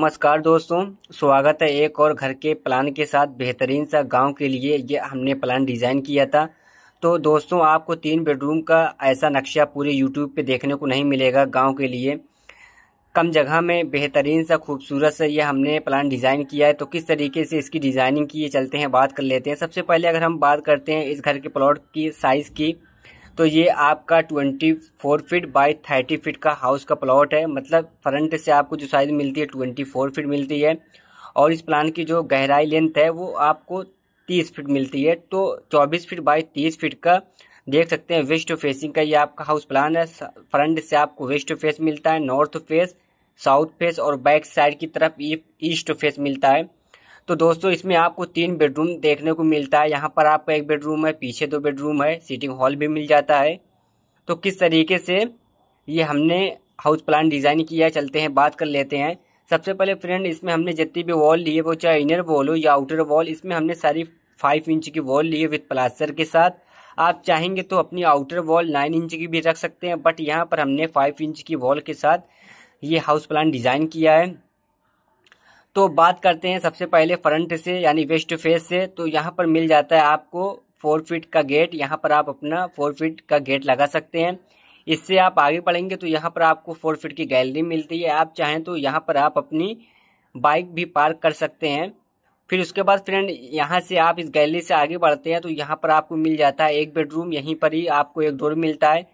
नमस्कार दोस्तों स्वागत है एक और घर के प्लान के साथ बेहतरीन सा गांव के लिए ये हमने प्लान डिज़ाइन किया था तो दोस्तों आपको तीन बेडरूम का ऐसा नक्शा पूरे यूट्यूब पे देखने को नहीं मिलेगा गांव के लिए कम जगह में बेहतरीन सा खूबसूरत सा ये हमने प्लान डिज़ाइन किया है तो किस तरीके से इसकी डिज़ाइनिंग की ये चलते हैं बात कर लेते हैं सबसे पहले अगर हम बात करते हैं इस घर के प्लॉट की साइज़ की तो ये आपका twenty four feet by thirty feet का हाउस का प्लॉट है मतलब फ्रंट से आपको जो साइज मिलती है ट्वेंटी फोर फिट मिलती है और इस प्लान की जो गहराई लेंथ है वो आपको तीस फिट मिलती है तो चौबीस फिट बाई तीस फिट का देख सकते हैं वेस्ट फेसिंग का ये आपका हाउस प्लान है फ्रंट से आपको वेस्ट फेस मिलता है नॉर्थ फेस साउथ फेस और बैक साइड की तरफ ईस्ट फेस मिलता है तो दोस्तों इसमें आपको तीन बेडरूम देखने को मिलता है यहाँ पर आपका एक बेडरूम है पीछे दो बेडरूम है सीटिंग हॉल भी मिल जाता है तो किस तरीके से ये हमने हाउस प्लान डिज़ाइन किया है चलते हैं बात कर लेते हैं सबसे पहले फ्रेंड इसमें हमने जितनी भी वॉल ली है वो चाहे इनर वॉल हो या आउटर वॉल इसमें हमने सारी फाइव इंच की वॉल ली है विथ प्लास्टर के साथ आप चाहेंगे तो अपनी आउटर वॉल नाइन इंच की भी रख सकते हैं बट यहाँ पर हमने फाइव इंच की वॉल के साथ ये हाउस प्लान डिज़ाइन किया है तो बात करते हैं सबसे पहले फ्रंट से यानी वेस्ट फेस से तो यहाँ पर मिल जाता है आपको फोर फीट का गेट यहाँ पर आप अपना फोर फीट का गेट लगा सकते हैं इससे आप आगे बढ़ेंगे तो यहाँ पर आपको फोर फीट की गैलरी मिलती है आप चाहें तो यहाँ पर आप अपनी बाइक भी पार्क कर सकते हैं फिर उसके बाद फ्रेंड यहाँ से आप इस गैलरी से आगे बढ़ते हैं तो यहाँ पर आपको मिल जाता है एक बेडरूम यहीं पर ही आपको एक डोर मिलता है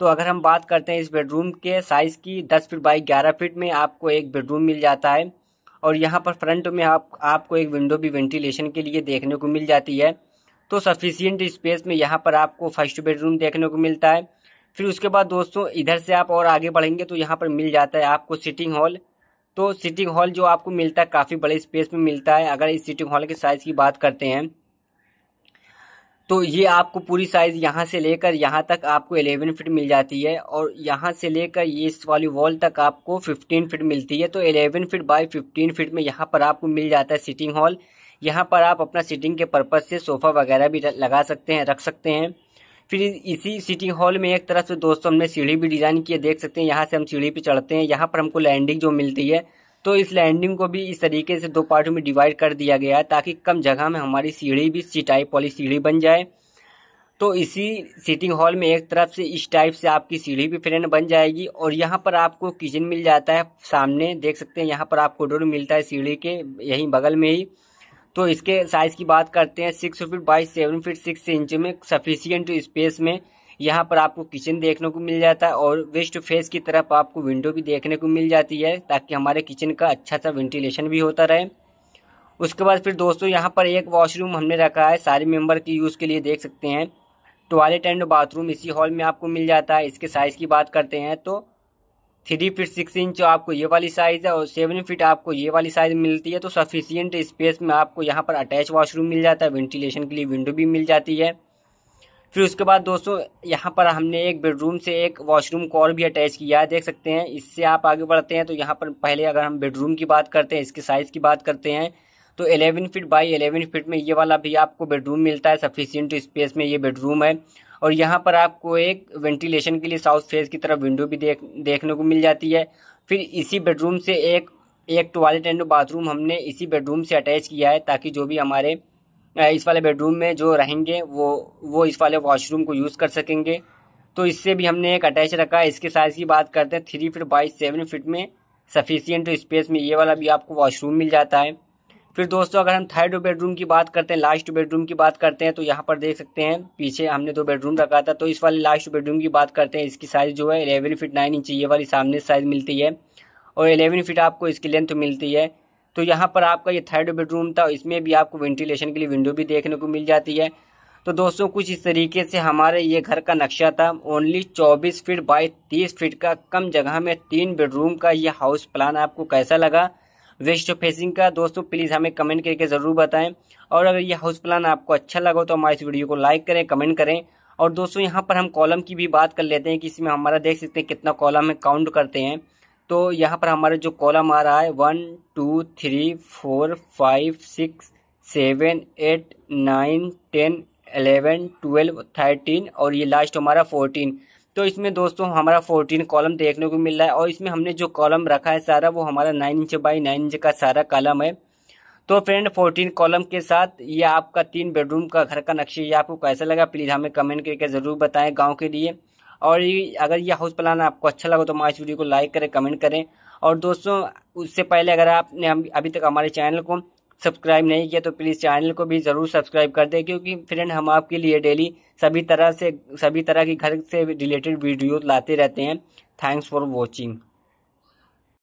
तो अगर हम बात करते हैं इस बेडरूम के साइज़ की दस फीट बाई ग्यारह फीट में आपको एक बेडरूम मिल जाता है और यहाँ पर फ्रंट में आप आपको एक विंडो भी वेंटिलेशन के लिए देखने को मिल जाती है तो सफिशियंट स्पेस में यहाँ पर आपको फर्स्ट बेडरूम देखने को मिलता है फिर उसके बाद दोस्तों इधर से आप और आगे बढ़ेंगे तो यहाँ पर मिल जाता है आपको सिटिंग हॉल तो सिटिंग हॉल जो आपको मिलता है काफ़ी बड़े स्पेस में मिलता है अगर इस सिटिंग हॉल के साइज़ की बात करते हैं तो ये आपको पूरी साइज़ यहाँ से लेकर यहाँ तक आपको 11 फिट मिल जाती है और यहाँ से लेकर ये इस वाली वॉल तक आपको 15 फिट मिलती है तो 11 फिट बाय 15 फिट में यहाँ पर आपको मिल जाता है सिटिंग हॉल यहाँ पर आप अपना सिटिंग के पर्पज़ से सोफ़ा वगैरह भी लगा सकते हैं रख सकते हैं फिर इसी सिटिंग हॉल में एक तरफ से दोस्तों हमने सीढ़ी भी डिज़ाइन की देख सकते हैं यहाँ से हम सीढ़ी पर चढ़ते हैं यहाँ पर हमको लैंडिंग जो मिलती है तो इस लैंडिंग को भी इस तरीके से दो पार्टों में डिवाइड कर दिया गया है ताकि कम जगह में हमारी सीढ़ी भी सी टाइप वाली सीढ़ी बन जाए तो इसी सीटिंग हॉल में एक तरफ से इस टाइप से आपकी सीढ़ी भी फ्रेंड बन जाएगी और यहाँ पर आपको किचन मिल जाता है सामने देख सकते हैं यहाँ पर आपको डोर मिलता है सीढ़ी के यहीं बगल में ही तो इसके साइज़ की बात करते हैं six feet by seven feet six inch में सफिशियंट स्पेस में यहाँ पर आपको किचन देखने को मिल जाता है और वेस्ट फेस की तरफ आपको विंडो भी देखने को मिल जाती है ताकि हमारे किचन का अच्छा सा वेंटिलेशन भी होता रहे उसके बाद फिर दोस्तों यहाँ पर एक वॉशरूम हमने रखा है सारे मेम्बर के यूज़ के लिए देख सकते हैं टॉयलेट एंड बाथरूम इसी हॉल में आपको मिल जाता है इसके साइज़ की बात करते हैं तो थ्री फिट सिक्स इंच आपको ये वाली साइज़ है और सेवन फिट आपको ये वाली साइज़ मिलती है तो सफिशियंट स्पेस में आपको यहाँ पर अटैच वाशरूम मिल जाता है वेंटिलेशन के लिए विंडो भी मिल जाती है फिर उसके बाद दोस्तों यहाँ पर हमने एक बेडरूम से एक वॉशरूम को और भी अटैच किया है देख सकते हैं इससे आप आगे बढ़ते हैं तो यहाँ पर पहले अगर हम बेडरूम की बात करते हैं इसके साइज़ की बात करते हैं तो 11 फीट बाई 11 फीट में ये वाला भी आपको बेडरूम मिलता है सफिशियंट स्पेस में ये बेडरूम है और यहाँ पर आपको एक वेंटिलेशन के लिए साउथ फेस की तरफ विंडो भी देख देखने को मिल जाती है फिर इसी बेडरूम से एक एक टॉयलेट एंड बाथरूम हमने इसी बेडरूम से अटैच किया है ताकि जो भी हमारे इस वाले बेडरूम में जो रहेंगे वो वो इस वाले वॉशरूम को यूज़ कर सकेंगे तो इससे भी हमने एक अटैच रखा है इसके साइज़ की बात करते हैं three feet by seven feet में सफिशियंट स्पेस में ये वाला भी आपको वॉशरूम मिल जाता है फिर दोस्तों अगर हम थर्ड बेडरूम की बात करते हैं लास्ट बेडरूम की बात करते हैं तो यहाँ पर देख सकते हैं पीछे हमने दो बेडरूम रखा था तो इस वाले लास्ट बेडरूम की बात करते हैं इसकी साइज़ जो है एलेवन फिट नाइन इंच ये वाली सामने साइज़ मिलती है और एलेवन फीट आपको इसकी लेंथ मिलती है तो यहाँ पर आपका ये थर्ड बेडरूम था इसमें भी आपको वेंटिलेशन के लिए विंडो भी देखने को मिल जाती है तो दोस्तों कुछ इस तरीके से हमारे ये घर का नक्शा था ओनली 24 फीट बाई 30 फीट का कम जगह में तीन बेडरूम का ये हाउस प्लान आपको कैसा लगा वेस्ट फेसिंग का दोस्तों प्लीज़ हमें कमेंट करके ज़रूर बताएं और अगर ये हाउस प्लान आपको अच्छा लगा तो हमारे इस वीडियो को लाइक करें कमेंट करें और दोस्तों यहाँ पर हम कॉलम की भी बात कर लेते हैं कि इसमें हमारा देख सकते हैं कितना कॉलम है काउंट करते हैं तो यहाँ पर हमारा जो कॉलम आ रहा है one two three four five six seven eight nine ten eleven twelve thirteen और ये लास्ट हमारा फोर्टीन तो इसमें दोस्तों हमारा फोर्टीन कॉलम देखने को मिल रहा है और इसमें हमने जो कॉलम रखा है सारा वो हमारा nine inch by nine inch का सारा कॉलम है तो फ्रेंड फोर्टीन कॉलम के साथ ये आपका तीन बेडरूम का घर का नक्शा ये आपको कैसा लगा प्लीज़ हमें कमेंट करके ज़रूर बताएं गांव के लिए और ये अगर ये हाउस प्लान आपको अच्छा लगा तो हमारे इस वीडियो को लाइक करें कमेंट करें और दोस्तों उससे पहले अगर आपने हम अभी तक हमारे चैनल को सब्सक्राइब नहीं किया तो प्लीज़ चैनल को भी ज़रूर सब्सक्राइब कर दें क्योंकि फ्रेंड हम आपके लिए डेली सभी तरह से सभी तरह की घर से रिलेटेड वीडियो लाते रहते हैं थैंक्स फॉर वॉचिंग